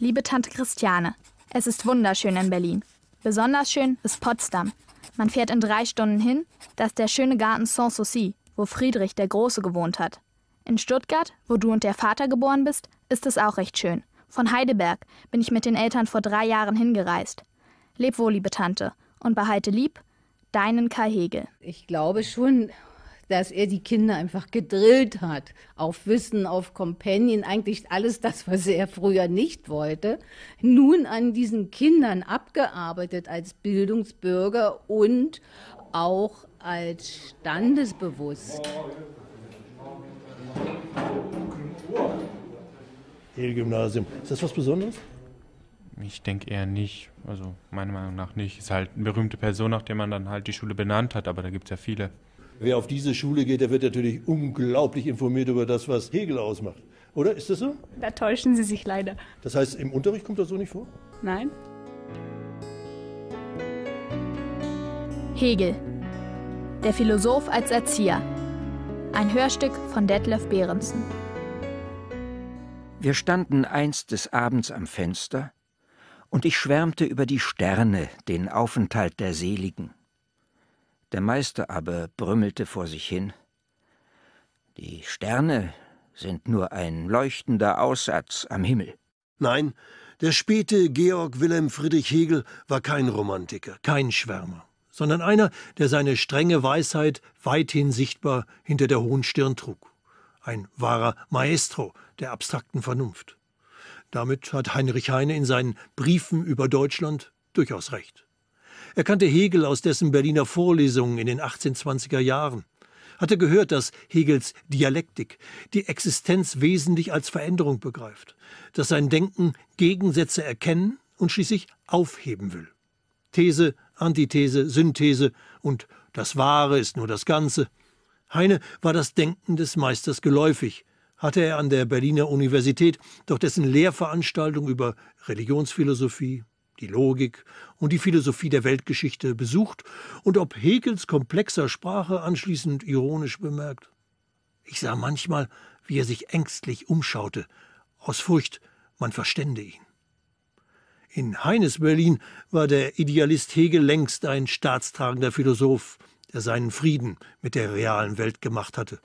Liebe Tante Christiane, es ist wunderschön in Berlin. Besonders schön ist Potsdam. Man fährt in drei Stunden hin, das ist der schöne Garten Sanssouci, wo Friedrich der Große gewohnt hat. In Stuttgart, wo du und der Vater geboren bist, ist es auch recht schön. Von Heidelberg bin ich mit den Eltern vor drei Jahren hingereist. Leb wohl, liebe Tante, und behalte lieb deinen Karl Hegel. Ich glaube schon, dass er die Kinder einfach gedrillt hat auf Wissen, auf Companion, eigentlich alles das, was er früher nicht wollte, nun an diesen Kindern abgearbeitet als Bildungsbürger und auch als standesbewusst. Gymnasium. Ist das was Besonderes? Ich denke eher nicht. Also meiner Meinung nach nicht. Ist halt eine berühmte Person, nach der man dann halt die Schule benannt hat, aber da gibt es ja viele. Wer auf diese Schule geht, der wird natürlich unglaublich informiert über das, was Hegel ausmacht. Oder ist das so? Da täuschen Sie sich leider. Das heißt, im Unterricht kommt das so nicht vor? Nein. Hegel. Der Philosoph als Erzieher. Ein Hörstück von Detlef Behrensen. Wir standen einst des Abends am Fenster und ich schwärmte über die Sterne, den Aufenthalt der Seligen. Der Meister aber brümmelte vor sich hin Die Sterne sind nur ein leuchtender Aussatz am Himmel. Nein, der späte Georg Wilhelm Friedrich Hegel war kein Romantiker, kein Schwärmer, sondern einer, der seine strenge Weisheit weithin sichtbar hinter der hohen Stirn trug. Ein wahrer Maestro der abstrakten Vernunft. Damit hat Heinrich Heine in seinen Briefen über Deutschland durchaus recht. Er kannte Hegel aus dessen Berliner Vorlesungen in den 1820er Jahren, hatte gehört, dass Hegels Dialektik die Existenz wesentlich als Veränderung begreift, dass sein Denken Gegensätze erkennen und schließlich aufheben will. These, Antithese, Synthese und das Wahre ist nur das Ganze. Heine war das Denken des Meisters geläufig, hatte er an der Berliner Universität, doch dessen Lehrveranstaltung über Religionsphilosophie, die Logik und die Philosophie der Weltgeschichte besucht und ob Hegels komplexer Sprache anschließend ironisch bemerkt. Ich sah manchmal, wie er sich ängstlich umschaute, aus Furcht, man verstände ihn. In Heines Berlin war der Idealist Hegel längst ein staatstragender Philosoph, der seinen Frieden mit der realen Welt gemacht hatte,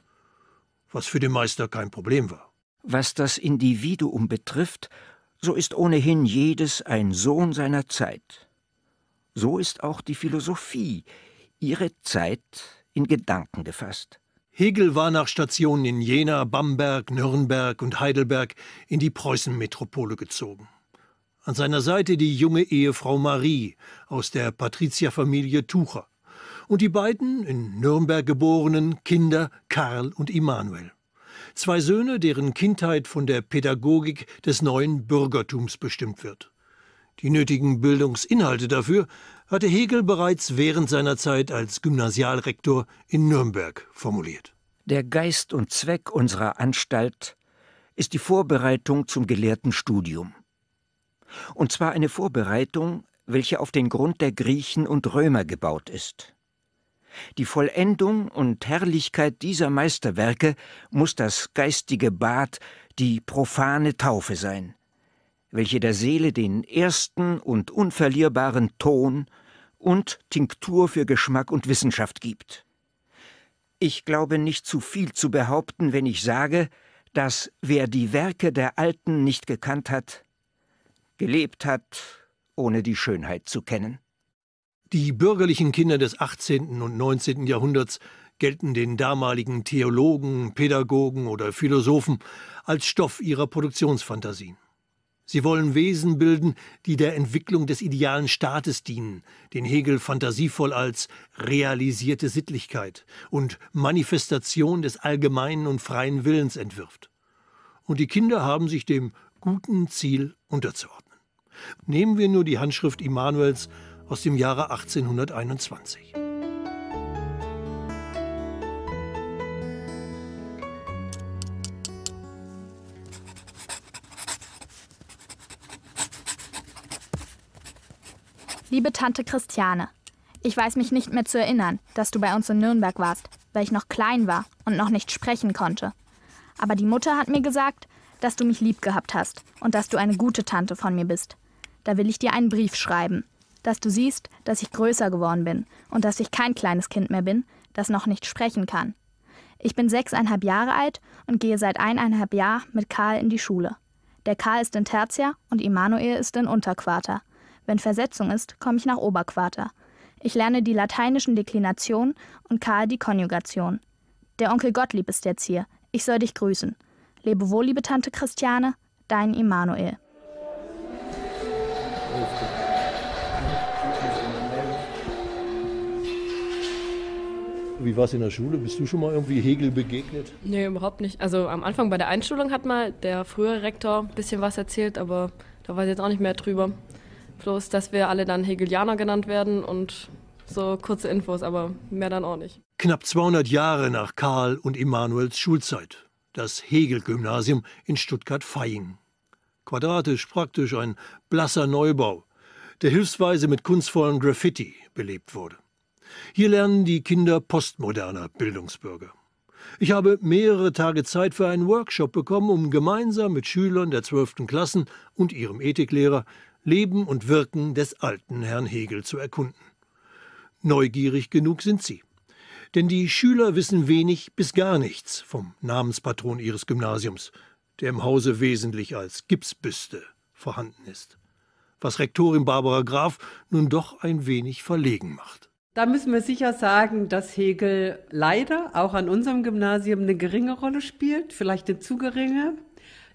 was für den Meister kein Problem war. Was das Individuum betrifft, so ist ohnehin jedes ein Sohn seiner Zeit. So ist auch die Philosophie, ihre Zeit in Gedanken gefasst. Hegel war nach Stationen in Jena, Bamberg, Nürnberg und Heidelberg in die Preußenmetropole gezogen. An seiner Seite die junge Ehefrau Marie aus der Patrizierfamilie Tucher und die beiden in Nürnberg geborenen Kinder Karl und Immanuel. Zwei Söhne, deren Kindheit von der Pädagogik des neuen Bürgertums bestimmt wird. Die nötigen Bildungsinhalte dafür hatte Hegel bereits während seiner Zeit als Gymnasialrektor in Nürnberg formuliert. Der Geist und Zweck unserer Anstalt ist die Vorbereitung zum gelehrten Studium. Und zwar eine Vorbereitung, welche auf den Grund der Griechen und Römer gebaut ist. Die Vollendung und Herrlichkeit dieser Meisterwerke muss das geistige Bad, die profane Taufe sein, welche der Seele den ersten und unverlierbaren Ton und Tinktur für Geschmack und Wissenschaft gibt. Ich glaube nicht zu viel zu behaupten, wenn ich sage, dass wer die Werke der Alten nicht gekannt hat, gelebt hat, ohne die Schönheit zu kennen. Die bürgerlichen Kinder des 18. und 19. Jahrhunderts gelten den damaligen Theologen, Pädagogen oder Philosophen als Stoff ihrer Produktionsfantasien. Sie wollen Wesen bilden, die der Entwicklung des idealen Staates dienen, den Hegel fantasievoll als realisierte Sittlichkeit und Manifestation des allgemeinen und freien Willens entwirft. Und die Kinder haben sich dem guten Ziel unterzuordnen. Nehmen wir nur die Handschrift Immanuels aus dem Jahre 1821. Liebe Tante Christiane, ich weiß mich nicht mehr zu erinnern, dass du bei uns in Nürnberg warst, weil ich noch klein war und noch nicht sprechen konnte. Aber die Mutter hat mir gesagt, dass du mich lieb gehabt hast und dass du eine gute Tante von mir bist. Da will ich dir einen Brief schreiben dass du siehst, dass ich größer geworden bin und dass ich kein kleines Kind mehr bin, das noch nicht sprechen kann. Ich bin sechseinhalb Jahre alt und gehe seit eineinhalb Jahr mit Karl in die Schule. Der Karl ist in Tertia und Immanuel ist in Unterquarter. Wenn Versetzung ist, komme ich nach Oberquarter. Ich lerne die lateinischen Deklinationen und Karl die Konjugation. Der Onkel Gottlieb ist jetzt hier. Ich soll dich grüßen. Lebe wohl, liebe Tante Christiane, dein Immanuel. Wie war es in der Schule? Bist du schon mal irgendwie Hegel begegnet? Nee, überhaupt nicht. Also am Anfang bei der Einschulung hat mal der frühere Rektor ein bisschen was erzählt, aber da weiß ich jetzt auch nicht mehr drüber. Bloß, dass wir alle dann Hegelianer genannt werden und so kurze Infos, aber mehr dann auch nicht. Knapp 200 Jahre nach Karl und Emanuels Schulzeit. Das Hegel-Gymnasium in Stuttgart-Feying. Quadratisch, praktisch ein blasser Neubau, der hilfsweise mit kunstvollem Graffiti belebt wurde. Hier lernen die Kinder postmoderner Bildungsbürger. Ich habe mehrere Tage Zeit für einen Workshop bekommen, um gemeinsam mit Schülern der 12. Klassen und ihrem Ethiklehrer Leben und Wirken des alten Herrn Hegel zu erkunden. Neugierig genug sind sie. Denn die Schüler wissen wenig bis gar nichts vom Namenspatron ihres Gymnasiums, der im Hause wesentlich als Gipsbüste vorhanden ist. Was Rektorin Barbara Graf nun doch ein wenig verlegen macht. Da müssen wir sicher sagen, dass Hegel leider auch an unserem Gymnasium eine geringe Rolle spielt, vielleicht eine zu geringe.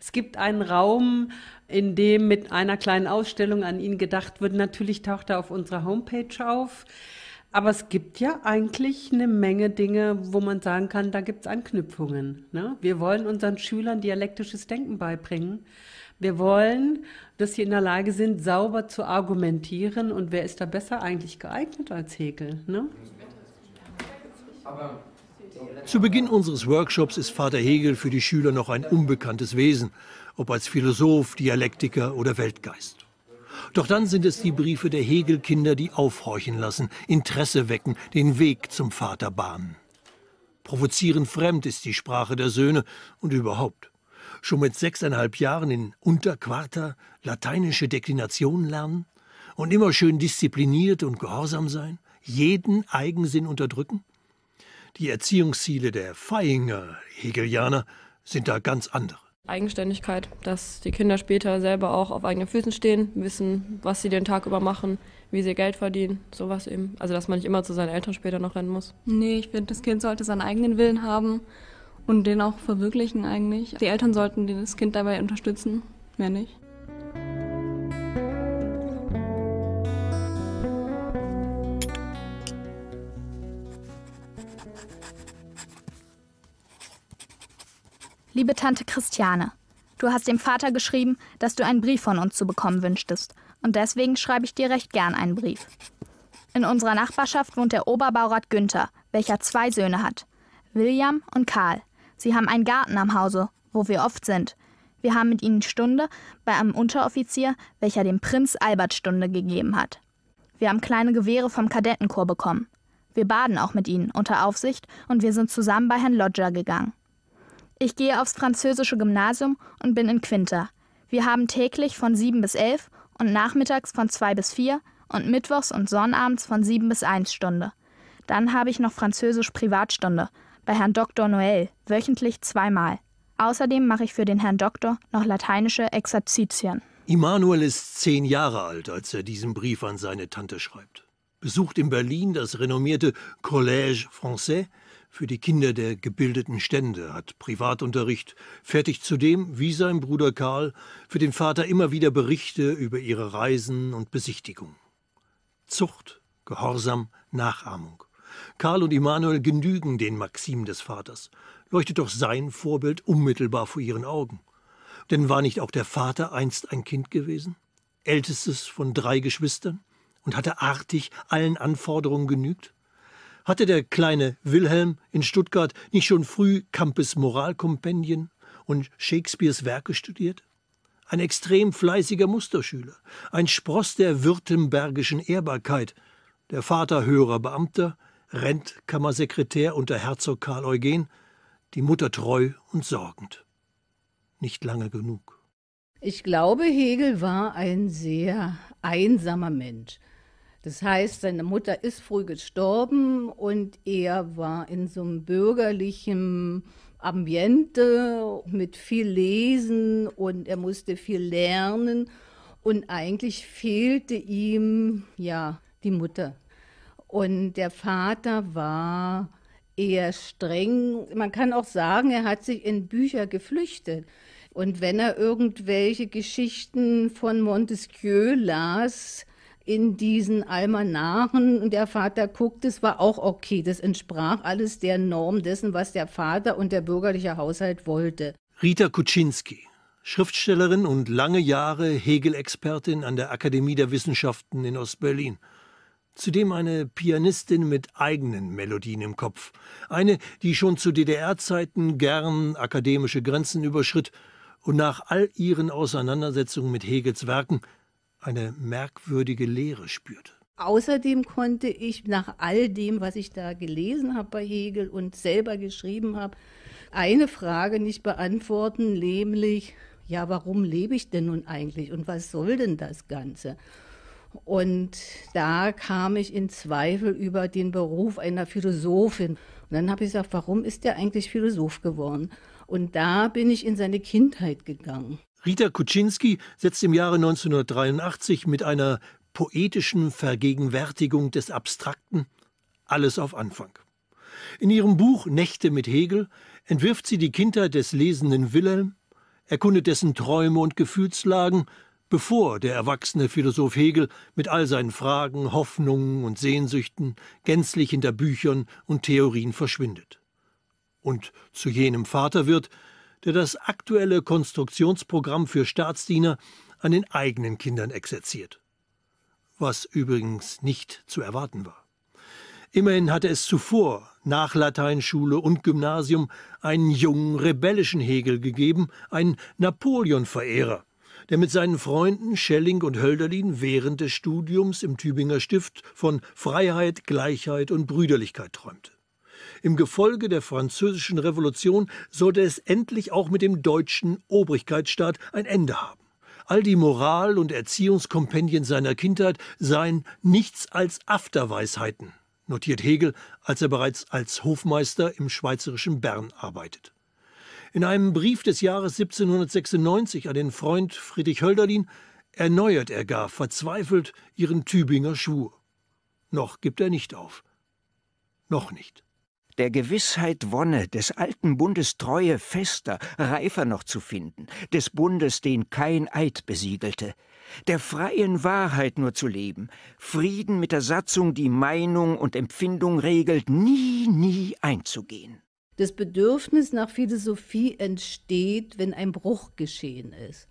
Es gibt einen Raum, in dem mit einer kleinen Ausstellung an ihn gedacht wird. Natürlich taucht er auf unserer Homepage auf. Aber es gibt ja eigentlich eine Menge Dinge, wo man sagen kann, da gibt es Anknüpfungen. Ne? Wir wollen unseren Schülern dialektisches Denken beibringen. Wir wollen, dass sie in der Lage sind, sauber zu argumentieren. Und wer ist da besser eigentlich geeignet als Hegel? Ne? zu Beginn unseres Workshops ist Vater Hegel für die Schüler noch ein unbekanntes Wesen, ob als Philosoph, Dialektiker oder Weltgeist. Doch dann sind es die Briefe der Hegel-Kinder, die aufhorchen lassen, Interesse wecken, den Weg zum Vater bahnen. Provozieren fremd ist die Sprache der Söhne und überhaupt schon mit sechseinhalb Jahren in Unterquarter lateinische Deklinationen lernen und immer schön diszipliniert und gehorsam sein, jeden Eigensinn unterdrücken? Die Erziehungsziele der Feinger Hegelianer sind da ganz andere. Eigenständigkeit, dass die Kinder später selber auch auf eigenen Füßen stehen, wissen, was sie den Tag über machen, wie sie Geld verdienen, sowas eben. Also dass man nicht immer zu seinen Eltern später noch rennen muss. Nee, ich finde, das Kind sollte seinen eigenen Willen haben und den auch verwirklichen eigentlich. Die Eltern sollten das Kind dabei unterstützen, mehr nicht. Liebe Tante Christiane, du hast dem Vater geschrieben, dass du einen Brief von uns zu bekommen wünschtest. Und deswegen schreibe ich dir recht gern einen Brief. In unserer Nachbarschaft wohnt der Oberbaurat Günther, welcher zwei Söhne hat: William und Karl. Sie haben einen Garten am Hause, wo wir oft sind. Wir haben mit ihnen Stunde bei einem Unteroffizier, welcher dem Prinz Albert Stunde gegeben hat. Wir haben kleine Gewehre vom Kadettenkorps bekommen. Wir baden auch mit ihnen unter Aufsicht und wir sind zusammen bei Herrn Lodger gegangen. Ich gehe aufs französische Gymnasium und bin in Quinta. Wir haben täglich von 7 bis 11 und nachmittags von 2 bis 4 und mittwochs und sonnabends von 7 bis 1 Stunde. Dann habe ich noch Französisch Privatstunde bei Herrn Dr. Noel, wöchentlich zweimal. Außerdem mache ich für den Herrn Doktor noch lateinische Exerzitien. Immanuel ist zehn Jahre alt, als er diesen Brief an seine Tante schreibt. Besucht in Berlin das renommierte Collège Français für die Kinder der gebildeten Stände, hat Privatunterricht, fertigt zudem, wie sein Bruder Karl, für den Vater immer wieder Berichte über ihre Reisen und Besichtigungen. Zucht, Gehorsam, Nachahmung. Karl und Immanuel genügen den Maximen des Vaters. Leuchtet doch sein Vorbild unmittelbar vor ihren Augen. Denn war nicht auch der Vater einst ein Kind gewesen? Ältestes von drei Geschwistern? Und hatte artig allen Anforderungen genügt? Hatte der kleine Wilhelm in Stuttgart nicht schon früh Campes Moralkompendien und Shakespeares Werke studiert? Ein extrem fleißiger Musterschüler, ein Spross der württembergischen Ehrbarkeit, der Vater höherer Beamter, Rentkammersekretär unter Herzog Karl Eugen, die Mutter treu und sorgend. Nicht lange genug. Ich glaube, Hegel war ein sehr einsamer Mensch. Das heißt, seine Mutter ist früh gestorben und er war in so einem bürgerlichen Ambiente mit viel Lesen und er musste viel lernen und eigentlich fehlte ihm ja die Mutter. Und der Vater war eher streng. Man kann auch sagen, er hat sich in Bücher geflüchtet. Und wenn er irgendwelche Geschichten von Montesquieu las, in diesen Almanachen und der Vater guckt, das war auch okay. Das entsprach alles der Norm dessen, was der Vater und der bürgerliche Haushalt wollte. Rita Kuczynski, Schriftstellerin und lange Jahre Hegel-Expertin an der Akademie der Wissenschaften in Ostberlin. Zudem eine Pianistin mit eigenen Melodien im Kopf. Eine, die schon zu DDR-Zeiten gern akademische Grenzen überschritt und nach all ihren Auseinandersetzungen mit Hegels Werken eine merkwürdige Leere spürte. Außerdem konnte ich nach all dem, was ich da gelesen habe bei Hegel und selber geschrieben habe, eine Frage nicht beantworten, nämlich, ja, warum lebe ich denn nun eigentlich und was soll denn das Ganze? Und da kam ich in Zweifel über den Beruf einer Philosophin. Und dann habe ich gesagt, warum ist der eigentlich Philosoph geworden? Und da bin ich in seine Kindheit gegangen. Rita Kuczynski setzt im Jahre 1983 mit einer poetischen Vergegenwärtigung des Abstrakten alles auf Anfang. In ihrem Buch Nächte mit Hegel entwirft sie die Kindheit des lesenden Wilhelm, erkundet dessen Träume und Gefühlslagen, bevor der erwachsene Philosoph Hegel mit all seinen Fragen, Hoffnungen und Sehnsüchten gänzlich hinter Büchern und Theorien verschwindet. Und zu jenem Vater wird, der das aktuelle Konstruktionsprogramm für Staatsdiener an den eigenen Kindern exerziert. Was übrigens nicht zu erwarten war. Immerhin hatte es zuvor, nach Lateinschule und Gymnasium, einen jungen, rebellischen Hegel gegeben, einen Napoleon-Verehrer, der mit seinen Freunden Schelling und Hölderlin während des Studiums im Tübinger Stift von Freiheit, Gleichheit und Brüderlichkeit träumte. Im Gefolge der Französischen Revolution sollte es endlich auch mit dem deutschen Obrigkeitsstaat ein Ende haben. All die Moral- und Erziehungskompendien seiner Kindheit seien nichts als Afterweisheiten, notiert Hegel, als er bereits als Hofmeister im schweizerischen Bern arbeitet. In einem Brief des Jahres 1796 an den Freund Friedrich Hölderlin erneuert er gar verzweifelt ihren Tübinger Schwur. Noch gibt er nicht auf. Noch nicht. Der Gewissheit Wonne, des alten Bundes Treue fester, reifer noch zu finden, des Bundes, den kein Eid besiegelte, der freien Wahrheit nur zu leben, Frieden mit der Satzung, die Meinung und Empfindung regelt, nie, nie einzugehen. Das Bedürfnis nach Philosophie entsteht, wenn ein Bruch geschehen ist.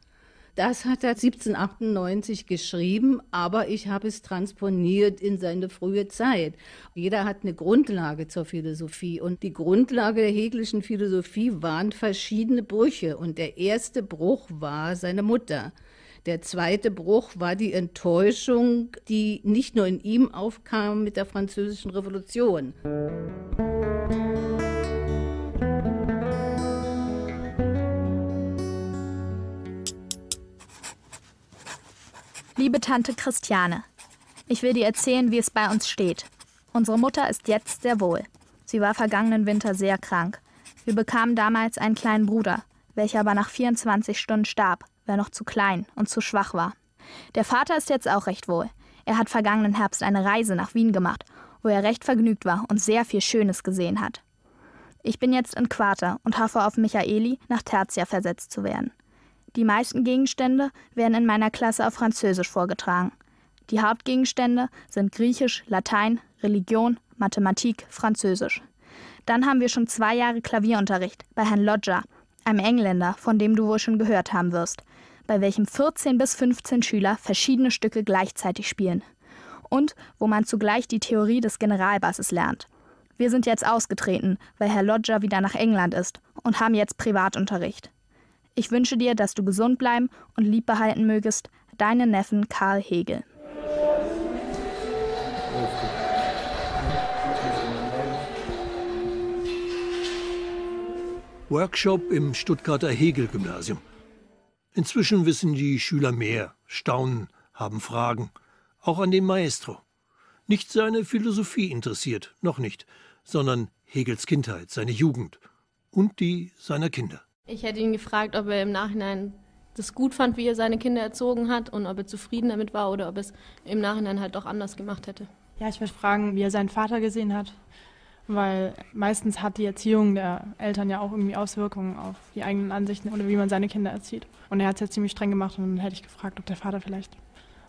Das hat er 1798 geschrieben, aber ich habe es transponiert in seine frühe Zeit. Jeder hat eine Grundlage zur Philosophie und die Grundlage der hegelischen Philosophie waren verschiedene Brüche und der erste Bruch war seine Mutter. Der zweite Bruch war die Enttäuschung, die nicht nur in ihm aufkam mit der französischen Revolution. Musik Liebe Tante Christiane, ich will dir erzählen, wie es bei uns steht. Unsere Mutter ist jetzt sehr wohl. Sie war vergangenen Winter sehr krank. Wir bekamen damals einen kleinen Bruder, welcher aber nach 24 Stunden starb, weil er noch zu klein und zu schwach war. Der Vater ist jetzt auch recht wohl. Er hat vergangenen Herbst eine Reise nach Wien gemacht, wo er recht vergnügt war und sehr viel Schönes gesehen hat. Ich bin jetzt in Quarter und hoffe auf Michaeli, nach Tertia versetzt zu werden. Die meisten Gegenstände werden in meiner Klasse auf Französisch vorgetragen. Die Hauptgegenstände sind Griechisch, Latein, Religion, Mathematik, Französisch. Dann haben wir schon zwei Jahre Klavierunterricht bei Herrn Lodger, einem Engländer, von dem du wohl schon gehört haben wirst, bei welchem 14 bis 15 Schüler verschiedene Stücke gleichzeitig spielen. Und wo man zugleich die Theorie des Generalbasses lernt. Wir sind jetzt ausgetreten, weil Herr Lodger wieder nach England ist und haben jetzt Privatunterricht. Ich wünsche dir, dass du gesund bleiben und lieb behalten mögest, deine Neffen Karl Hegel. Workshop im Stuttgarter Hegel-Gymnasium. Inzwischen wissen die Schüler mehr, staunen, haben Fragen. Auch an den Maestro. Nicht seine Philosophie interessiert, noch nicht, sondern Hegels Kindheit, seine Jugend und die seiner Kinder. Ich hätte ihn gefragt, ob er im Nachhinein das gut fand, wie er seine Kinder erzogen hat und ob er zufrieden damit war oder ob es im Nachhinein halt auch anders gemacht hätte. Ja, ich würde fragen, wie er seinen Vater gesehen hat, weil meistens hat die Erziehung der Eltern ja auch irgendwie Auswirkungen auf die eigenen Ansichten oder wie man seine Kinder erzieht. Und er hat es ja ziemlich streng gemacht und dann hätte ich gefragt, ob der Vater vielleicht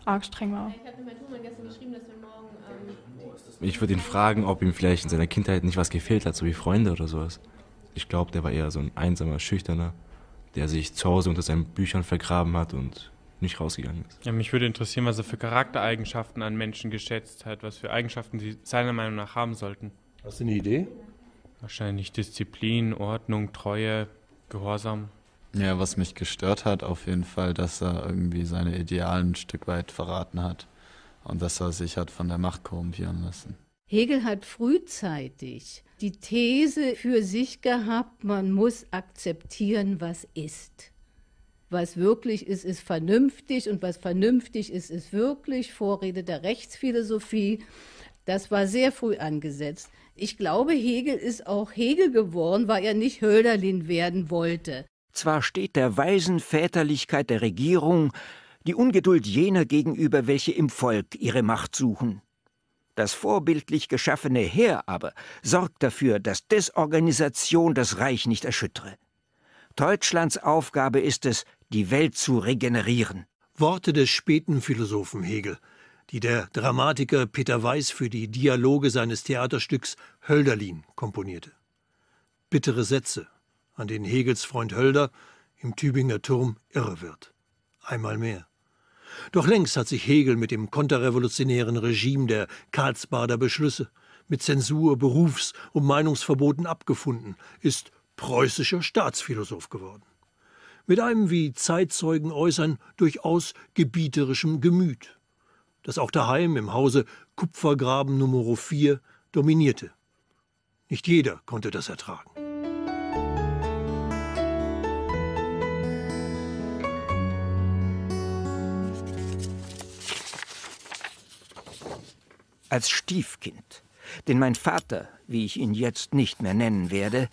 arg streng war. Ich habe mit gestern geschrieben, dass wir morgen... Ähm, ich würde ihn fragen, ob ihm vielleicht in seiner Kindheit nicht was gefehlt hat, so wie Freunde oder sowas. Ich glaube, der war eher so ein einsamer, schüchterner, der sich zu Hause unter seinen Büchern vergraben hat und nicht rausgegangen ist. Ja, mich würde interessieren, was er für Charaktereigenschaften an Menschen geschätzt hat, was für Eigenschaften sie seiner Meinung nach haben sollten. Hast du eine Idee? Wahrscheinlich Disziplin, Ordnung, Treue, Gehorsam. Ja, was mich gestört hat, auf jeden Fall, dass er irgendwie seine Idealen ein Stück weit verraten hat und dass er sich hat von der Macht korrumpieren lassen. Hegel hat frühzeitig die These für sich gehabt, man muss akzeptieren, was ist. Was wirklich ist, ist vernünftig und was vernünftig ist, ist wirklich. Vorrede der Rechtsphilosophie. Das war sehr früh angesetzt. Ich glaube, Hegel ist auch Hegel geworden, weil er nicht Hölderlin werden wollte. Zwar steht der weisen Väterlichkeit der Regierung die Ungeduld jener gegenüber, welche im Volk ihre Macht suchen. Das vorbildlich geschaffene Heer aber sorgt dafür, dass Desorganisation das Reich nicht erschüttere. Deutschlands Aufgabe ist es, die Welt zu regenerieren. Worte des späten Philosophen Hegel, die der Dramatiker Peter Weiß für die Dialoge seines Theaterstücks Hölderlin komponierte. Bittere Sätze, an denen Hegels Freund Hölder im Tübinger Turm irre wird. Einmal mehr. Doch längst hat sich Hegel mit dem konterrevolutionären Regime der Karlsbader Beschlüsse, mit Zensur, Berufs- und Meinungsverboten abgefunden, ist preußischer Staatsphilosoph geworden. Mit einem, wie Zeitzeugen äußern, durchaus gebieterischem Gemüt, das auch daheim im Hause Kupfergraben Nr. 4 dominierte. Nicht jeder konnte das ertragen. als Stiefkind, denn mein Vater, wie ich ihn jetzt nicht mehr nennen werde,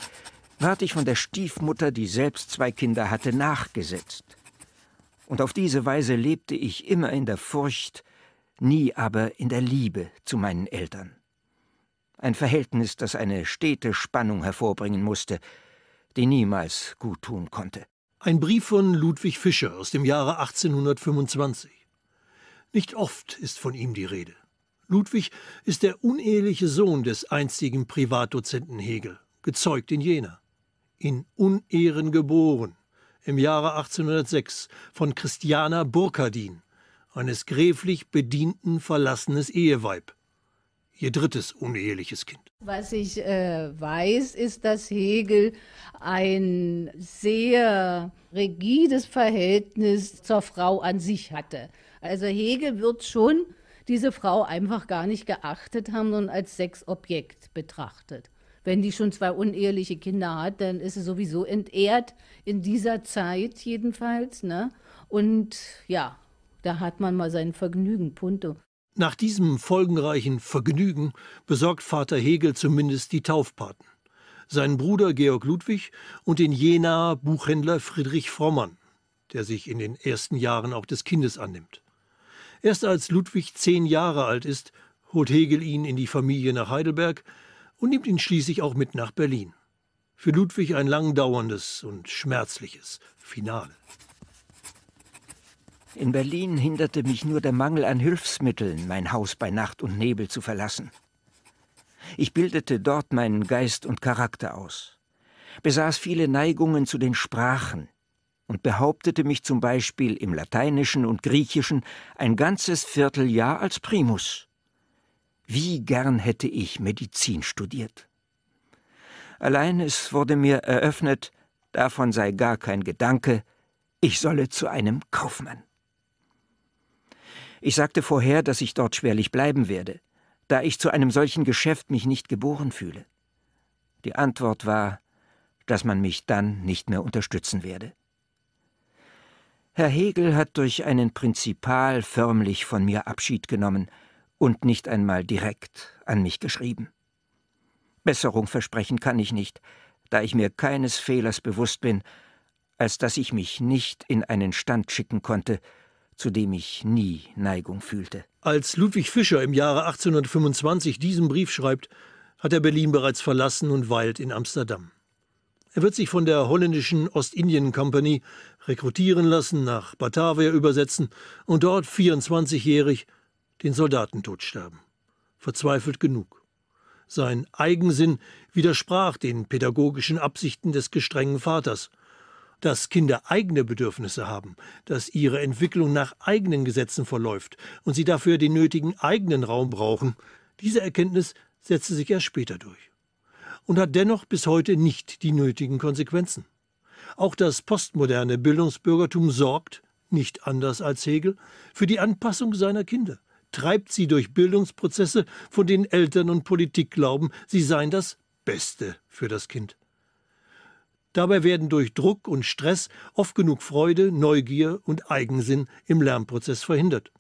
ward ich von der Stiefmutter, die selbst zwei Kinder hatte, nachgesetzt. Und auf diese Weise lebte ich immer in der Furcht, nie aber in der Liebe zu meinen Eltern. Ein Verhältnis, das eine stete Spannung hervorbringen musste, die niemals guttun konnte. Ein Brief von Ludwig Fischer aus dem Jahre 1825. Nicht oft ist von ihm die Rede. Ludwig ist der uneheliche Sohn des einstigen Privatdozenten Hegel, gezeugt in Jena. In Unehren geboren, im Jahre 1806 von Christiana Burkardin, eines gräflich Bedienten verlassenes Eheweib. Ihr drittes uneheliches Kind. Was ich äh, weiß, ist, dass Hegel ein sehr rigides Verhältnis zur Frau an sich hatte. Also Hegel wird schon diese Frau einfach gar nicht geachtet haben und als Sexobjekt betrachtet. Wenn die schon zwei uneheliche Kinder hat, dann ist sie sowieso entehrt, in dieser Zeit jedenfalls. Ne? Und ja, da hat man mal sein Vergnügen, punto. Nach diesem folgenreichen Vergnügen besorgt Vater Hegel zumindest die Taufpaten. Seinen Bruder Georg Ludwig und den Jenaer Buchhändler Friedrich Frommann, der sich in den ersten Jahren auch des Kindes annimmt. Erst als Ludwig zehn Jahre alt ist, holt Hegel ihn in die Familie nach Heidelberg und nimmt ihn schließlich auch mit nach Berlin. Für Ludwig ein langdauerndes und schmerzliches Finale. In Berlin hinderte mich nur der Mangel an Hilfsmitteln, mein Haus bei Nacht und Nebel zu verlassen. Ich bildete dort meinen Geist und Charakter aus, besaß viele Neigungen zu den Sprachen, und behauptete mich zum Beispiel im Lateinischen und Griechischen ein ganzes Vierteljahr als Primus. Wie gern hätte ich Medizin studiert. Allein es wurde mir eröffnet, davon sei gar kein Gedanke, ich solle zu einem Kaufmann. Ich sagte vorher, dass ich dort schwerlich bleiben werde, da ich zu einem solchen Geschäft mich nicht geboren fühle. Die Antwort war, dass man mich dann nicht mehr unterstützen werde. Herr Hegel hat durch einen Prinzipal förmlich von mir Abschied genommen und nicht einmal direkt an mich geschrieben. Besserung versprechen kann ich nicht, da ich mir keines Fehlers bewusst bin, als dass ich mich nicht in einen Stand schicken konnte, zu dem ich nie Neigung fühlte. Als Ludwig Fischer im Jahre 1825 diesen Brief schreibt, hat er Berlin bereits verlassen und weilt in Amsterdam. Er wird sich von der holländischen Ostindien Company rekrutieren lassen, nach Batavia übersetzen und dort 24-jährig den Soldatentod sterben. Verzweifelt genug. Sein Eigensinn widersprach den pädagogischen Absichten des gestrengen Vaters. Dass Kinder eigene Bedürfnisse haben, dass ihre Entwicklung nach eigenen Gesetzen verläuft und sie dafür den nötigen eigenen Raum brauchen, diese Erkenntnis setzte sich erst später durch und hat dennoch bis heute nicht die nötigen Konsequenzen. Auch das postmoderne Bildungsbürgertum sorgt, nicht anders als Hegel, für die Anpassung seiner Kinder, treibt sie durch Bildungsprozesse, von denen Eltern und Politik glauben, sie seien das Beste für das Kind. Dabei werden durch Druck und Stress oft genug Freude, Neugier und Eigensinn im Lernprozess verhindert.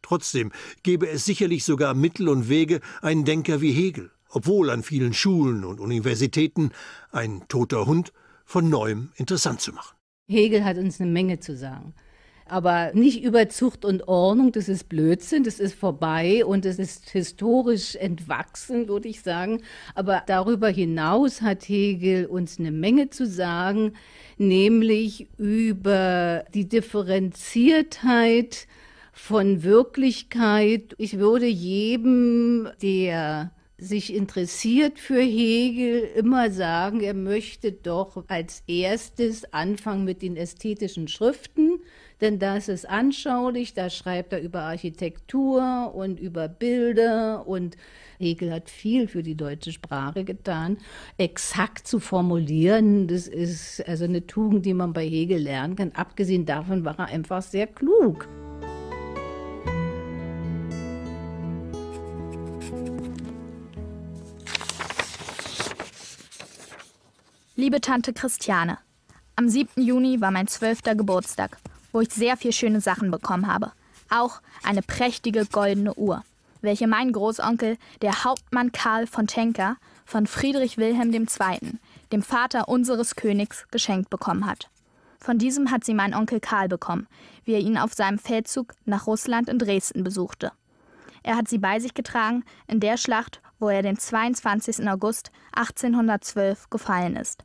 Trotzdem gäbe es sicherlich sogar Mittel und Wege, einen Denker wie Hegel, obwohl an vielen Schulen und Universitäten ein toter Hund von neuem interessant zu machen. Hegel hat uns eine Menge zu sagen. Aber nicht über Zucht und Ordnung, das ist Blödsinn, das ist vorbei und es ist historisch entwachsen, würde ich sagen. Aber darüber hinaus hat Hegel uns eine Menge zu sagen, nämlich über die Differenziertheit von Wirklichkeit. Ich würde jedem, der sich interessiert für Hegel, immer sagen, er möchte doch als erstes anfangen mit den ästhetischen Schriften, denn das ist anschaulich, da schreibt er über Architektur und über Bilder und Hegel hat viel für die deutsche Sprache getan. Exakt zu formulieren, das ist also eine Tugend, die man bei Hegel lernen kann. Abgesehen davon war er einfach sehr klug. Liebe Tante Christiane, am 7. Juni war mein zwölfter Geburtstag, wo ich sehr viele schöne Sachen bekommen habe. Auch eine prächtige goldene Uhr, welche mein Großonkel, der Hauptmann Karl von Tenker, von Friedrich Wilhelm II., dem Vater unseres Königs, geschenkt bekommen hat. Von diesem hat sie mein Onkel Karl bekommen, wie er ihn auf seinem Feldzug nach Russland in Dresden besuchte. Er hat sie bei sich getragen in der Schlacht, wo er den 22. August 1812 gefallen ist.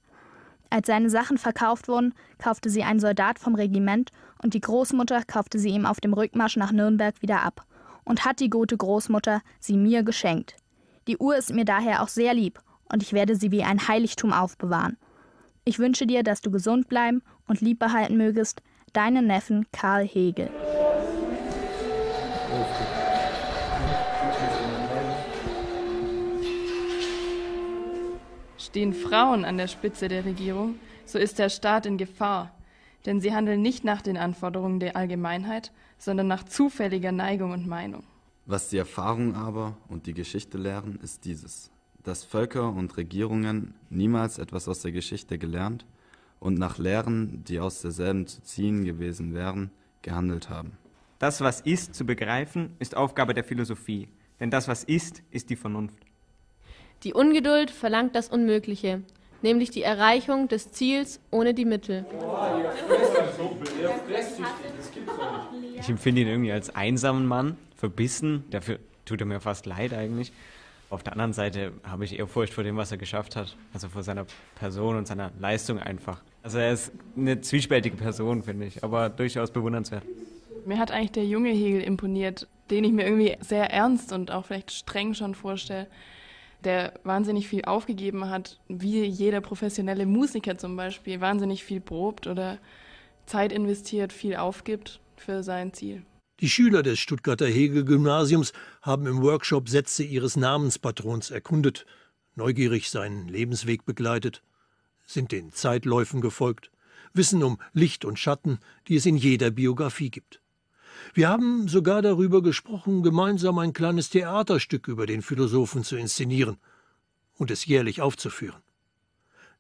Als seine Sachen verkauft wurden, kaufte sie ein Soldat vom Regiment und die Großmutter kaufte sie ihm auf dem Rückmarsch nach Nürnberg wieder ab und hat die gute Großmutter sie mir geschenkt. Die Uhr ist mir daher auch sehr lieb und ich werde sie wie ein Heiligtum aufbewahren. Ich wünsche dir, dass du gesund bleiben und lieb behalten mögest, deinen Neffen Karl Hegel. Stehen Frauen an der Spitze der Regierung, so ist der Staat in Gefahr, denn sie handeln nicht nach den Anforderungen der Allgemeinheit, sondern nach zufälliger Neigung und Meinung. Was die Erfahrung aber und die Geschichte lehren, ist dieses, dass Völker und Regierungen niemals etwas aus der Geschichte gelernt und nach Lehren, die aus derselben zu ziehen gewesen wären, gehandelt haben. Das, was ist, zu begreifen, ist Aufgabe der Philosophie, denn das, was ist, ist die Vernunft. Die Ungeduld verlangt das Unmögliche, nämlich die Erreichung des Ziels ohne die Mittel. Ich empfinde ihn irgendwie als einsamen Mann, verbissen, dafür tut er mir fast leid eigentlich. Auf der anderen Seite habe ich eher Furcht vor dem, was er geschafft hat, also vor seiner Person und seiner Leistung einfach. Also er ist eine zwiespältige Person, finde ich, aber durchaus bewundernswert. Mir hat eigentlich der junge Hegel imponiert, den ich mir irgendwie sehr ernst und auch vielleicht streng schon vorstelle der wahnsinnig viel aufgegeben hat, wie jeder professionelle Musiker zum Beispiel, wahnsinnig viel probt oder Zeit investiert, viel aufgibt für sein Ziel. Die Schüler des Stuttgarter Hegel-Gymnasiums haben im Workshop Sätze ihres Namenspatrons erkundet, neugierig seinen Lebensweg begleitet, sind den Zeitläufen gefolgt, wissen um Licht und Schatten, die es in jeder Biografie gibt. Wir haben sogar darüber gesprochen, gemeinsam ein kleines Theaterstück über den Philosophen zu inszenieren und es jährlich aufzuführen,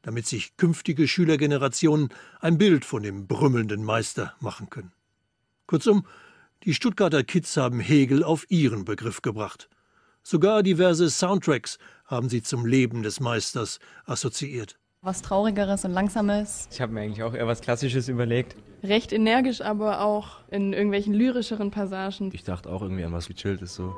damit sich künftige Schülergenerationen ein Bild von dem brümmelnden Meister machen können. Kurzum, die Stuttgarter Kids haben Hegel auf ihren Begriff gebracht. Sogar diverse Soundtracks haben sie zum Leben des Meisters assoziiert was Traurigeres und Langsames. Ich habe mir eigentlich auch eher was Klassisches überlegt. Recht energisch, aber auch in irgendwelchen lyrischeren Passagen. Ich dachte auch irgendwie an was gechilltes so.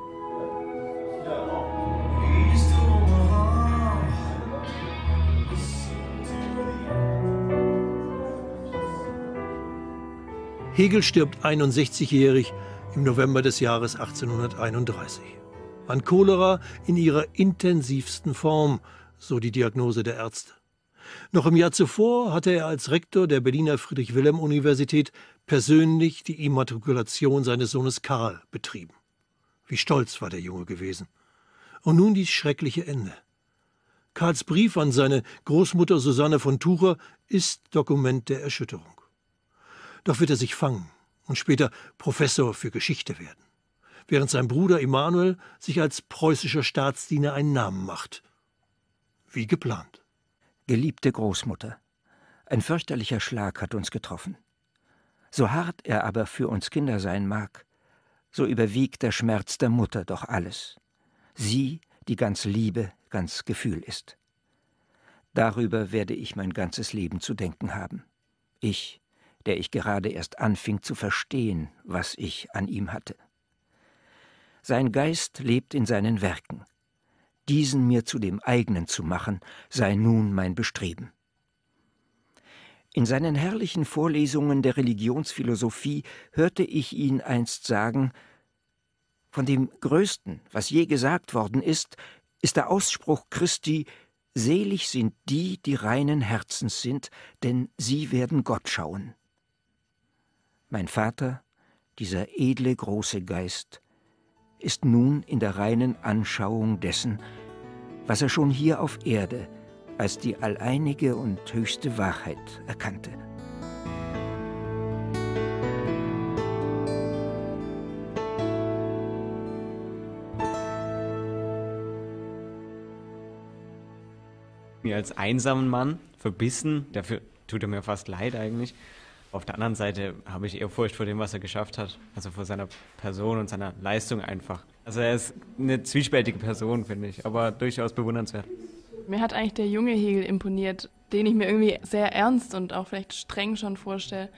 Hegel stirbt 61-jährig im November des Jahres 1831. An Cholera in ihrer intensivsten Form, so die Diagnose der Ärzte. Noch im Jahr zuvor hatte er als Rektor der Berliner Friedrich-Wilhelm-Universität persönlich die Immatrikulation seines Sohnes Karl betrieben. Wie stolz war der Junge gewesen. Und nun dies schreckliche Ende. Karls Brief an seine Großmutter Susanne von Tucher ist Dokument der Erschütterung. Doch wird er sich fangen und später Professor für Geschichte werden, während sein Bruder Emanuel sich als preußischer Staatsdiener einen Namen macht. Wie geplant. Geliebte Großmutter, ein fürchterlicher Schlag hat uns getroffen. So hart er aber für uns Kinder sein mag, so überwiegt der Schmerz der Mutter doch alles. Sie, die ganz Liebe, ganz Gefühl ist. Darüber werde ich mein ganzes Leben zu denken haben. Ich, der ich gerade erst anfing zu verstehen, was ich an ihm hatte. Sein Geist lebt in seinen Werken, diesen mir zu dem eigenen zu machen, sei nun mein Bestreben. In seinen herrlichen Vorlesungen der Religionsphilosophie hörte ich ihn einst sagen, von dem Größten, was je gesagt worden ist, ist der Ausspruch Christi, Selig sind die, die reinen Herzens sind, denn sie werden Gott schauen. Mein Vater, dieser edle große Geist, ist nun in der reinen Anschauung dessen, was er schon hier auf Erde als die alleinige und höchste Wahrheit erkannte. Mir als einsamen Mann, verbissen, dafür tut er mir fast leid eigentlich, auf der anderen Seite habe ich eher Furcht vor dem, was er geschafft hat, also vor seiner Person und seiner Leistung einfach. Also er ist eine zwiespältige Person, finde ich, aber durchaus bewundernswert. Mir hat eigentlich der junge Hegel imponiert, den ich mir irgendwie sehr ernst und auch vielleicht streng schon vorstelle,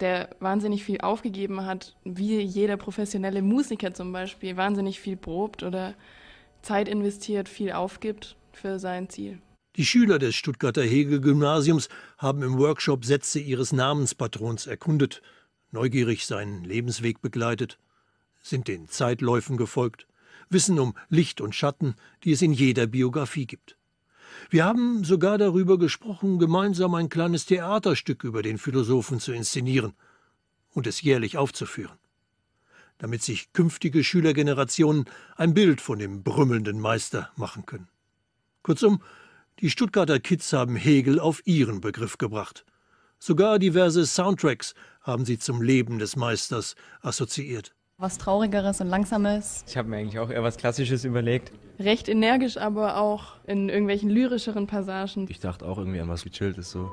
der wahnsinnig viel aufgegeben hat, wie jeder professionelle Musiker zum Beispiel, wahnsinnig viel probt oder Zeit investiert, viel aufgibt für sein Ziel. Die Schüler des Stuttgarter Hegel-Gymnasiums haben im Workshop Sätze ihres Namenspatrons erkundet, neugierig seinen Lebensweg begleitet, sind den Zeitläufen gefolgt, wissen um Licht und Schatten, die es in jeder Biografie gibt. Wir haben sogar darüber gesprochen, gemeinsam ein kleines Theaterstück über den Philosophen zu inszenieren und es jährlich aufzuführen, damit sich künftige Schülergenerationen ein Bild von dem brümmelnden Meister machen können. Kurzum, die Stuttgarter Kids haben Hegel auf ihren Begriff gebracht. Sogar diverse Soundtracks haben sie zum Leben des Meisters assoziiert. Was Traurigeres und Langsames. Ich habe mir eigentlich auch eher was Klassisches überlegt. Recht energisch, aber auch in irgendwelchen lyrischeren Passagen. Ich dachte auch irgendwie an was Gechilltes so.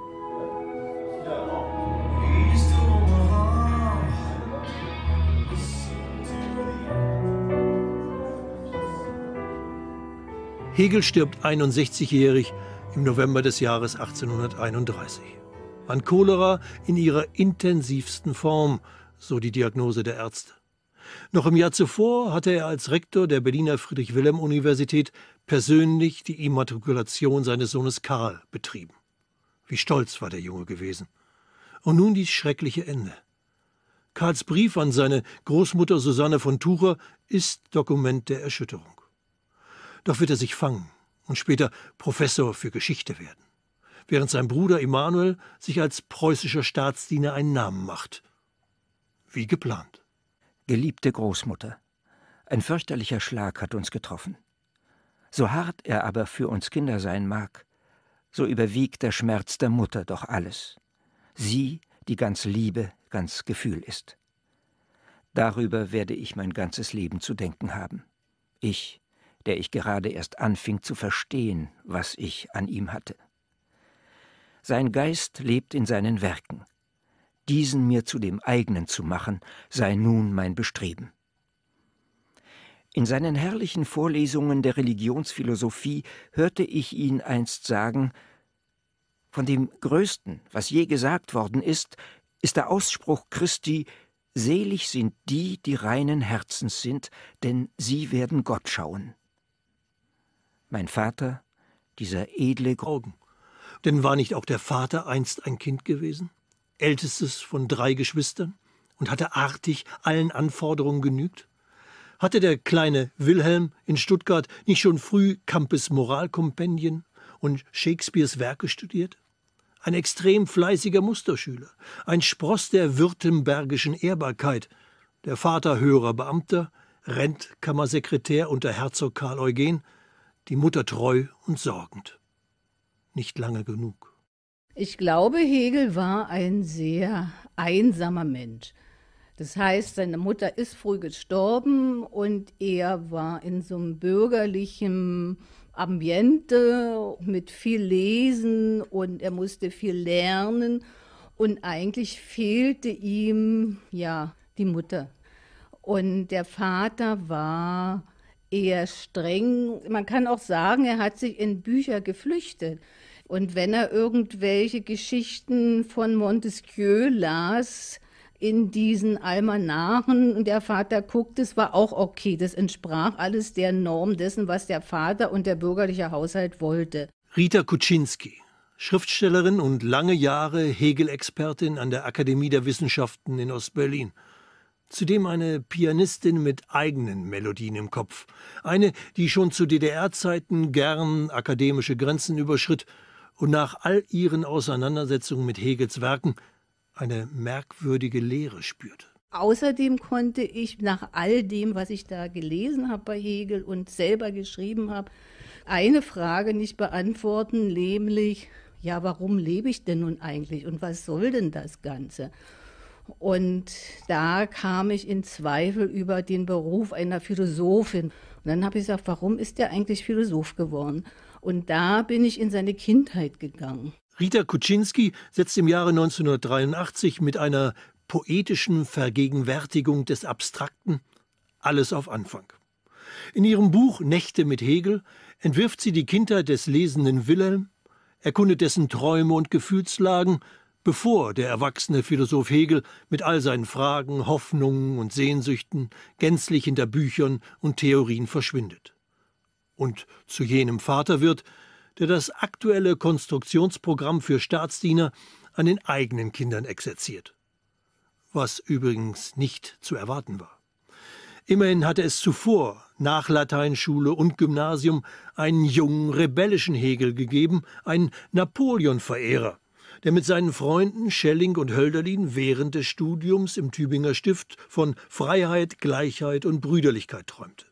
Hegel stirbt 61-jährig im November des Jahres 1831. An Cholera in ihrer intensivsten Form, so die Diagnose der Ärzte. Noch im Jahr zuvor hatte er als Rektor der Berliner Friedrich-Wilhelm-Universität persönlich die Immatrikulation seines Sohnes Karl betrieben. Wie stolz war der Junge gewesen. Und nun dies schreckliche Ende. Karls Brief an seine Großmutter Susanne von Tucher ist Dokument der Erschütterung. Doch wird er sich fangen und später Professor für Geschichte werden, während sein Bruder Emanuel sich als preußischer Staatsdiener einen Namen macht. Wie geplant. Geliebte Großmutter, ein fürchterlicher Schlag hat uns getroffen. So hart er aber für uns Kinder sein mag, so überwiegt der Schmerz der Mutter doch alles. Sie, die ganz Liebe, ganz Gefühl ist. Darüber werde ich mein ganzes Leben zu denken haben. Ich, der ich gerade erst anfing zu verstehen, was ich an ihm hatte. Sein Geist lebt in seinen Werken. Diesen mir zu dem eigenen zu machen, sei nun mein Bestreben. In seinen herrlichen Vorlesungen der Religionsphilosophie hörte ich ihn einst sagen, von dem Größten, was je gesagt worden ist, ist der Ausspruch Christi, Selig sind die, die reinen Herzens sind, denn sie werden Gott schauen. Mein Vater, dieser edle Grogen. Denn war nicht auch der Vater einst ein Kind gewesen, ältestes von drei Geschwistern, und hatte artig allen Anforderungen genügt? Hatte der kleine Wilhelm in Stuttgart nicht schon früh Kampes Moralkompendien und Shakespeares Werke studiert? Ein extrem fleißiger Musterschüler, ein Spross der württembergischen Ehrbarkeit, der Vater höherer Beamter, Rentkammersekretär unter Herzog Karl Eugen, die Mutter treu und sorgend. Nicht lange genug. Ich glaube, Hegel war ein sehr einsamer Mensch. Das heißt, seine Mutter ist früh gestorben und er war in so einem bürgerlichen Ambiente mit viel Lesen und er musste viel lernen und eigentlich fehlte ihm ja die Mutter. Und der Vater war eher streng. Man kann auch sagen, er hat sich in Bücher geflüchtet. Und wenn er irgendwelche Geschichten von Montesquieu las, in diesen Almanachen und der Vater guckt, das war auch okay. Das entsprach alles der Norm dessen, was der Vater und der bürgerliche Haushalt wollte. Rita Kuczynski, Schriftstellerin und lange Jahre Hegel-Expertin an der Akademie der Wissenschaften in Ostberlin. Zudem eine Pianistin mit eigenen Melodien im Kopf. Eine, die schon zu DDR-Zeiten gern akademische Grenzen überschritt und nach all ihren Auseinandersetzungen mit Hegels Werken eine merkwürdige Leere spürte. Außerdem konnte ich nach all dem, was ich da gelesen habe bei Hegel und selber geschrieben habe, eine Frage nicht beantworten, nämlich, ja, warum lebe ich denn nun eigentlich und was soll denn das Ganze? Und da kam ich in Zweifel über den Beruf einer Philosophin. Und dann habe ich gesagt, warum ist der eigentlich Philosoph geworden? Und da bin ich in seine Kindheit gegangen. Rita Kuczynski setzt im Jahre 1983 mit einer poetischen Vergegenwärtigung des Abstrakten alles auf Anfang. In ihrem Buch Nächte mit Hegel entwirft sie die Kindheit des lesenden Wilhelm, erkundet dessen Träume und Gefühlslagen, bevor der erwachsene Philosoph Hegel mit all seinen Fragen, Hoffnungen und Sehnsüchten gänzlich hinter Büchern und Theorien verschwindet. Und zu jenem Vater wird, der das aktuelle Konstruktionsprogramm für Staatsdiener an den eigenen Kindern exerziert. Was übrigens nicht zu erwarten war. Immerhin hatte es zuvor, nach Lateinschule und Gymnasium, einen jungen, rebellischen Hegel gegeben, einen Napoleon-Verehrer, der mit seinen Freunden Schelling und Hölderlin während des Studiums im Tübinger Stift von Freiheit, Gleichheit und Brüderlichkeit träumte.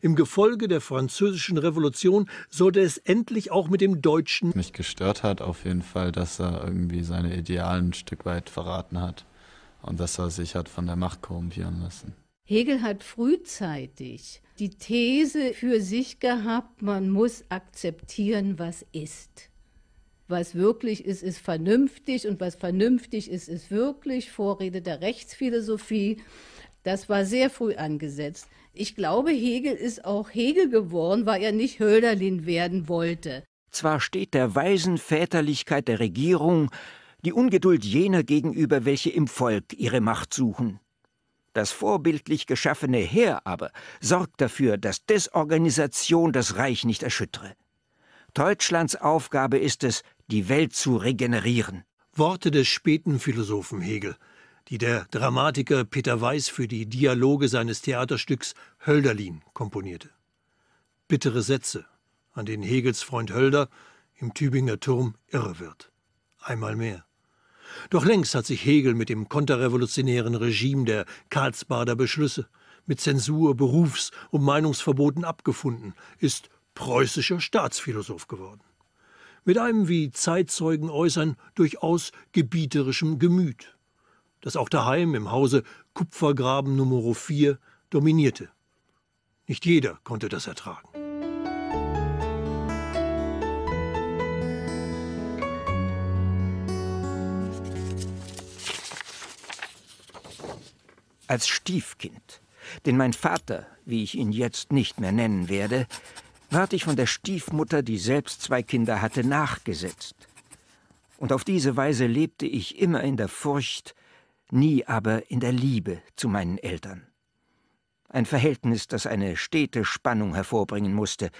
Im Gefolge der französischen Revolution sollte es endlich auch mit dem Deutschen. Mich gestört hat auf jeden Fall, dass er irgendwie seine Idealen ein Stück weit verraten hat und dass er sich hat von der Macht korrumpieren lassen. Hegel hat frühzeitig die These für sich gehabt, man muss akzeptieren, was ist was wirklich ist, ist vernünftig und was vernünftig ist, ist wirklich. Vorrede der Rechtsphilosophie. Das war sehr früh angesetzt. Ich glaube, Hegel ist auch Hegel geworden, weil er nicht Hölderlin werden wollte. Zwar steht der weisen Väterlichkeit der Regierung die Ungeduld jener gegenüber, welche im Volk ihre Macht suchen. Das vorbildlich geschaffene Heer aber sorgt dafür, dass Desorganisation das Reich nicht erschüttere. Deutschlands Aufgabe ist es, die Welt zu regenerieren. Worte des späten Philosophen Hegel, die der Dramatiker Peter Weiß für die Dialoge seines Theaterstücks Hölderlin komponierte. Bittere Sätze, an denen Hegels Freund Hölder im Tübinger Turm irre wird. Einmal mehr. Doch längst hat sich Hegel mit dem konterrevolutionären Regime der Karlsbader Beschlüsse, mit Zensur, Berufs- und Meinungsverboten abgefunden, ist preußischer Staatsphilosoph geworden mit einem, wie Zeitzeugen äußern, durchaus gebieterischem Gemüt, das auch daheim im Hause Kupfergraben Nr. 4 dominierte. Nicht jeder konnte das ertragen. Als Stiefkind, den mein Vater, wie ich ihn jetzt nicht mehr nennen werde, ward ich von der Stiefmutter, die selbst zwei Kinder hatte, nachgesetzt. Und auf diese Weise lebte ich immer in der Furcht, nie aber in der Liebe zu meinen Eltern. Ein Verhältnis, das eine stete Spannung hervorbringen musste,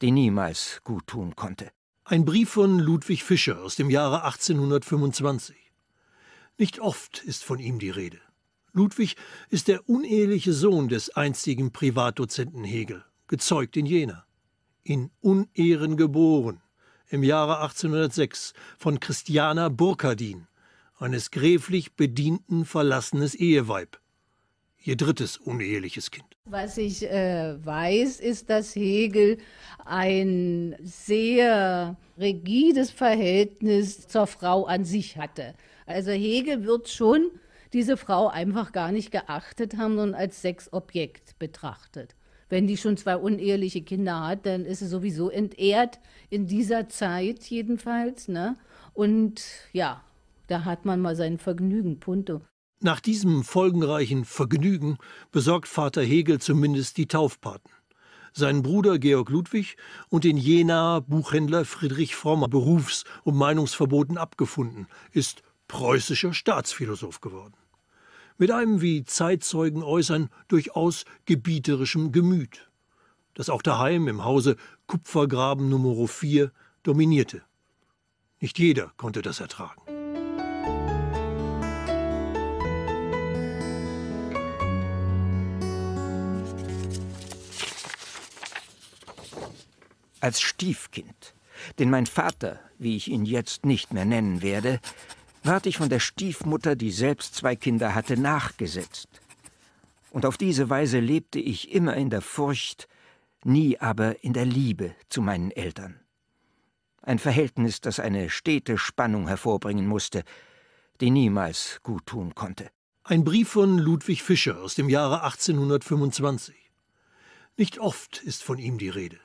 die niemals guttun konnte. Ein Brief von Ludwig Fischer aus dem Jahre 1825. Nicht oft ist von ihm die Rede. Ludwig ist der uneheliche Sohn des einstigen Privatdozenten Hegel, gezeugt in Jena in Unehren geboren, im Jahre 1806 von Christiana Burkardin, eines gräflich Bedienten verlassenes Eheweib. Ihr drittes uneheliches Kind. Was ich äh, weiß, ist, dass Hegel ein sehr rigides Verhältnis zur Frau an sich hatte. Also Hegel wird schon diese Frau einfach gar nicht geachtet haben, und als Sexobjekt betrachtet wenn die schon zwei uneheliche Kinder hat, dann ist sie sowieso entehrt in dieser Zeit jedenfalls. Ne? Und ja, da hat man mal sein Vergnügen, punto. Nach diesem folgenreichen Vergnügen besorgt Vater Hegel zumindest die Taufpaten. Seinen Bruder Georg Ludwig und den Jenaer Buchhändler Friedrich Frommer berufs- und Meinungsverboten abgefunden, ist preußischer Staatsphilosoph geworden mit einem, wie Zeitzeugen äußern, durchaus gebieterischem Gemüt, das auch daheim im Hause Kupfergraben Nr. 4 dominierte. Nicht jeder konnte das ertragen. Als Stiefkind, den mein Vater, wie ich ihn jetzt nicht mehr nennen werde, ward ich von der Stiefmutter, die selbst zwei Kinder hatte, nachgesetzt. Und auf diese Weise lebte ich immer in der Furcht, nie aber in der Liebe zu meinen Eltern. Ein Verhältnis, das eine stete Spannung hervorbringen musste, die niemals guttun konnte. Ein Brief von Ludwig Fischer aus dem Jahre 1825. Nicht oft ist von ihm die Rede.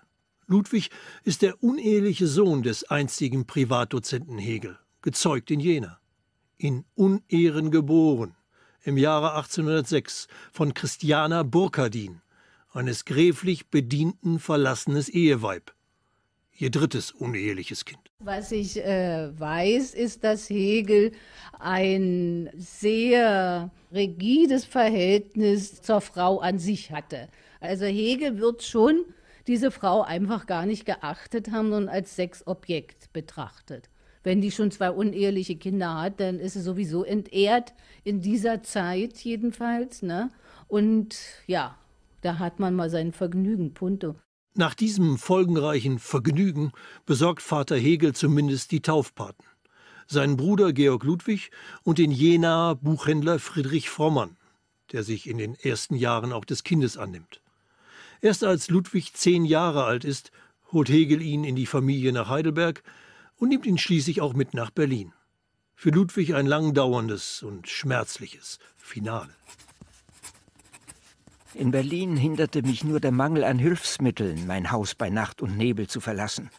Ludwig ist der uneheliche Sohn des einstigen Privatdozenten Hegel, gezeugt in Jena in Unehren geboren, im Jahre 1806 von Christiana Burkardin, eines gräflich bedienten verlassenes Eheweib. Ihr drittes uneheliches Kind. Was ich äh, weiß, ist, dass Hegel ein sehr rigides Verhältnis zur Frau an sich hatte. Also Hegel wird schon diese Frau einfach gar nicht geachtet haben, sondern als Sexobjekt betrachtet wenn die schon zwei uneheliche Kinder hat, dann ist sie sowieso entehrt in dieser Zeit jedenfalls. Ne? Und ja, da hat man mal sein Vergnügen, punto. Nach diesem folgenreichen Vergnügen besorgt Vater Hegel zumindest die Taufpaten. Seinen Bruder Georg Ludwig und den Jenaer Buchhändler Friedrich Frommann, der sich in den ersten Jahren auch des Kindes annimmt. Erst als Ludwig zehn Jahre alt ist, holt Hegel ihn in die Familie nach Heidelberg, und nimmt ihn schließlich auch mit nach Berlin. Für Ludwig ein langdauerndes und schmerzliches Finale. In Berlin hinderte mich nur der Mangel an Hilfsmitteln, mein Haus bei Nacht und Nebel zu verlassen.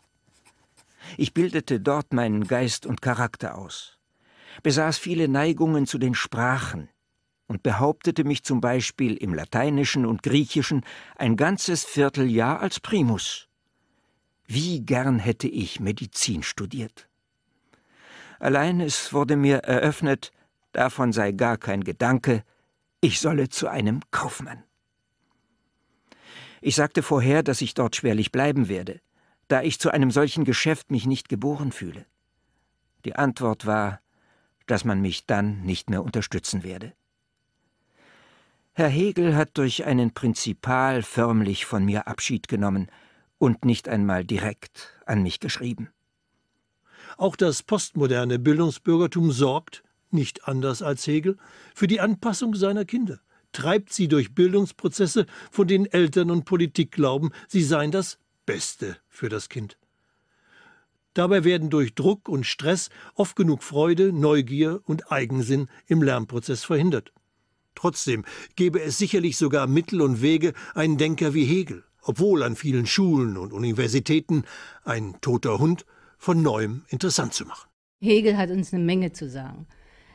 Ich bildete dort meinen Geist und Charakter aus, besaß viele Neigungen zu den Sprachen und behauptete mich zum Beispiel im Lateinischen und Griechischen ein ganzes Vierteljahr als Primus. Wie gern hätte ich Medizin studiert. Allein es wurde mir eröffnet, davon sei gar kein Gedanke, ich solle zu einem Kaufmann. Ich sagte vorher, dass ich dort schwerlich bleiben werde, da ich zu einem solchen Geschäft mich nicht geboren fühle. Die Antwort war, dass man mich dann nicht mehr unterstützen werde. Herr Hegel hat durch einen Prinzipal förmlich von mir Abschied genommen, und nicht einmal direkt an mich geschrieben. Auch das postmoderne Bildungsbürgertum sorgt, nicht anders als Hegel, für die Anpassung seiner Kinder, treibt sie durch Bildungsprozesse, von denen Eltern und Politik glauben, sie seien das Beste für das Kind. Dabei werden durch Druck und Stress oft genug Freude, Neugier und Eigensinn im Lernprozess verhindert. Trotzdem gäbe es sicherlich sogar Mittel und Wege, einen Denker wie Hegel obwohl an vielen Schulen und Universitäten ein toter Hund von neuem interessant zu machen. Hegel hat uns eine Menge zu sagen.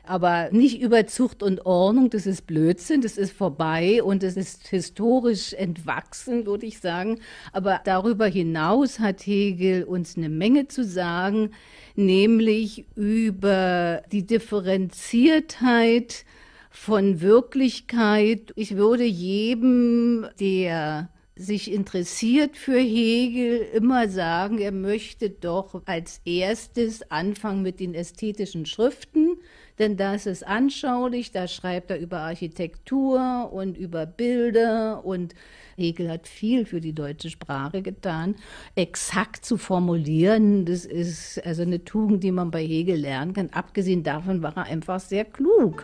Aber nicht über Zucht und Ordnung, das ist Blödsinn, das ist vorbei und es ist historisch entwachsen, würde ich sagen. Aber darüber hinaus hat Hegel uns eine Menge zu sagen, nämlich über die Differenziertheit von Wirklichkeit. Ich würde jedem, der sich interessiert für Hegel, immer sagen, er möchte doch als erstes anfangen mit den ästhetischen Schriften, denn das ist anschaulich, da schreibt er über Architektur und über Bilder und Hegel hat viel für die deutsche Sprache getan. Exakt zu formulieren, das ist also eine Tugend, die man bei Hegel lernen kann. Abgesehen davon war er einfach sehr klug.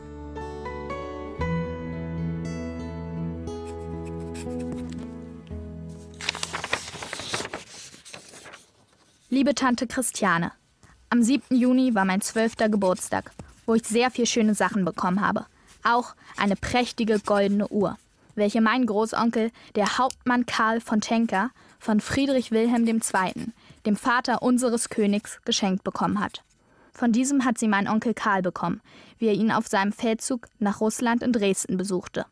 Liebe Tante Christiane, am 7. Juni war mein 12. Geburtstag, wo ich sehr viele schöne Sachen bekommen habe. Auch eine prächtige goldene Uhr, welche mein Großonkel, der Hauptmann Karl von Tenker, von Friedrich Wilhelm II., dem Vater unseres Königs, geschenkt bekommen hat. Von diesem hat sie mein Onkel Karl bekommen, wie er ihn auf seinem Feldzug nach Russland in Dresden besuchte.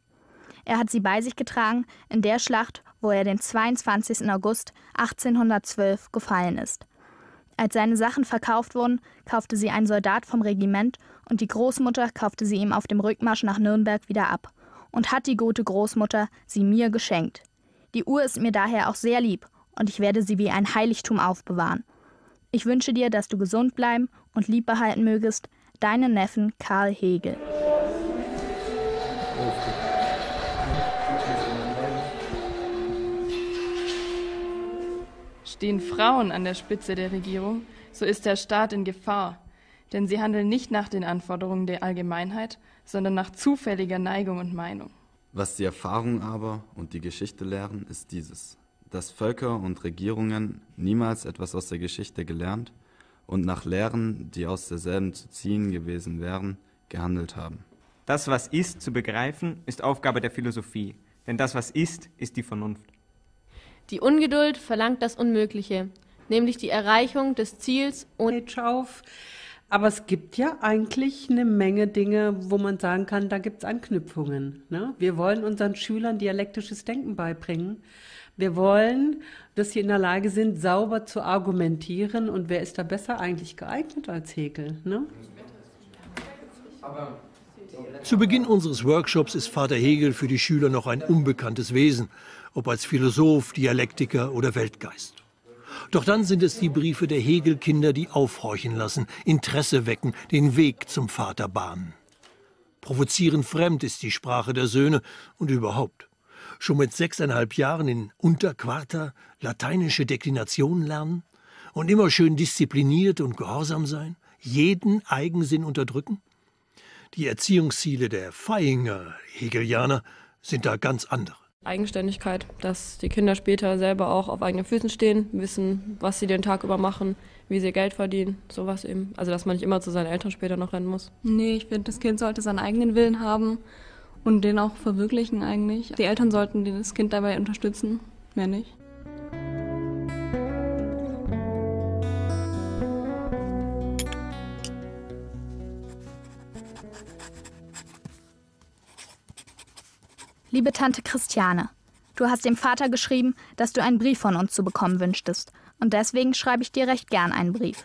Er hat sie bei sich getragen in der Schlacht, wo er den 22. August 1812 gefallen ist. Als seine Sachen verkauft wurden, kaufte sie ein Soldat vom Regiment und die Großmutter kaufte sie ihm auf dem Rückmarsch nach Nürnberg wieder ab und hat die gute Großmutter sie mir geschenkt. Die Uhr ist mir daher auch sehr lieb und ich werde sie wie ein Heiligtum aufbewahren. Ich wünsche dir, dass du gesund bleiben und lieb behalten mögest, deinen Neffen Karl Hegel. Stehen Frauen an der Spitze der Regierung, so ist der Staat in Gefahr, denn sie handeln nicht nach den Anforderungen der Allgemeinheit, sondern nach zufälliger Neigung und Meinung. Was die Erfahrung aber und die Geschichte lehren, ist dieses, dass Völker und Regierungen niemals etwas aus der Geschichte gelernt und nach Lehren, die aus derselben zu ziehen gewesen wären, gehandelt haben. Das, was ist, zu begreifen, ist Aufgabe der Philosophie, denn das, was ist, ist die Vernunft. Die Ungeduld verlangt das Unmögliche, nämlich die Erreichung des Ziels ohne auf. Aber es gibt ja eigentlich eine Menge Dinge, wo man sagen kann, da gibt es Anknüpfungen. Ne? Wir wollen unseren Schülern dialektisches Denken beibringen. Wir wollen, dass sie in der Lage sind, sauber zu argumentieren. Und wer ist da besser eigentlich geeignet als Hegel? Ne? Zu Beginn unseres Workshops ist Vater Hegel für die Schüler noch ein unbekanntes Wesen ob als Philosoph, Dialektiker oder Weltgeist. Doch dann sind es die Briefe der Hegelkinder, die aufhorchen lassen, Interesse wecken, den Weg zum Vater bahnen. Provozierend fremd ist die Sprache der Söhne und überhaupt. Schon mit sechseinhalb Jahren in Unterquarta lateinische Deklinationen lernen und immer schön diszipliniert und gehorsam sein, jeden Eigensinn unterdrücken? Die Erziehungsziele der Feinger Hegelianer sind da ganz andere. Eigenständigkeit, dass die Kinder später selber auch auf eigenen Füßen stehen, wissen, was sie den Tag über machen, wie sie Geld verdienen, sowas eben. Also, dass man nicht immer zu seinen Eltern später noch rennen muss. Nee, ich finde, das Kind sollte seinen eigenen Willen haben und den auch verwirklichen eigentlich. Die Eltern sollten das Kind dabei unterstützen, mehr nicht. Liebe Tante Christiane, du hast dem Vater geschrieben, dass du einen Brief von uns zu bekommen wünschtest. Und deswegen schreibe ich dir recht gern einen Brief.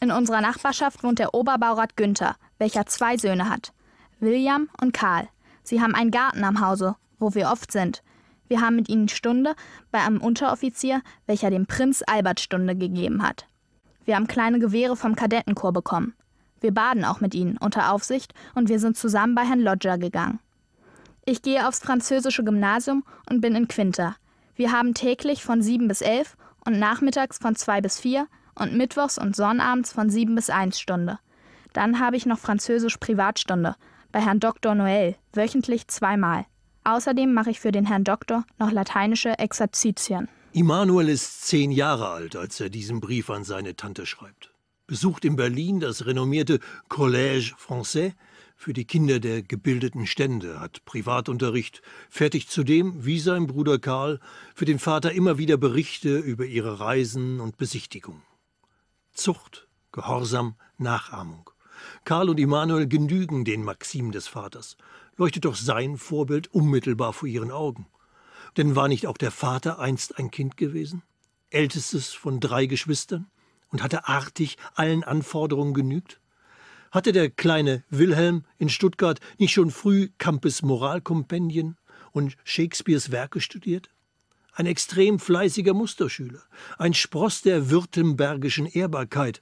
In unserer Nachbarschaft wohnt der Oberbaurat Günther, welcher zwei Söhne hat. William und Karl. Sie haben einen Garten am Hause, wo wir oft sind. Wir haben mit ihnen Stunde bei einem Unteroffizier, welcher dem Prinz Albert Stunde gegeben hat. Wir haben kleine Gewehre vom Kadettenchor bekommen. Wir baden auch mit ihnen unter Aufsicht und wir sind zusammen bei Herrn Lodger gegangen. Ich gehe aufs französische Gymnasium und bin in Quinta. Wir haben täglich von 7 bis 11 und nachmittags von 2 bis 4 und mittwochs und sonnabends von 7 bis 1 Stunde. Dann habe ich noch Französisch Privatstunde bei Herrn Dr. Noel, wöchentlich zweimal. Außerdem mache ich für den Herrn Doktor noch lateinische Exerzitien. Immanuel ist zehn Jahre alt, als er diesen Brief an seine Tante schreibt. Besucht in Berlin das renommierte Collège Français für die Kinder der gebildeten Stände, hat Privatunterricht, fertigt zudem, wie sein Bruder Karl, für den Vater immer wieder Berichte über ihre Reisen und Besichtigungen. Zucht, Gehorsam, Nachahmung. Karl und Immanuel genügen den Maximen des Vaters. Leuchtet doch sein Vorbild unmittelbar vor ihren Augen. Denn war nicht auch der Vater einst ein Kind gewesen? Ältestes von drei Geschwistern? Und hatte artig allen Anforderungen genügt? Hatte der kleine Wilhelm in Stuttgart nicht schon früh Kampes Moralkompendien und Shakespeares Werke studiert? Ein extrem fleißiger Musterschüler, ein Spross der württembergischen Ehrbarkeit,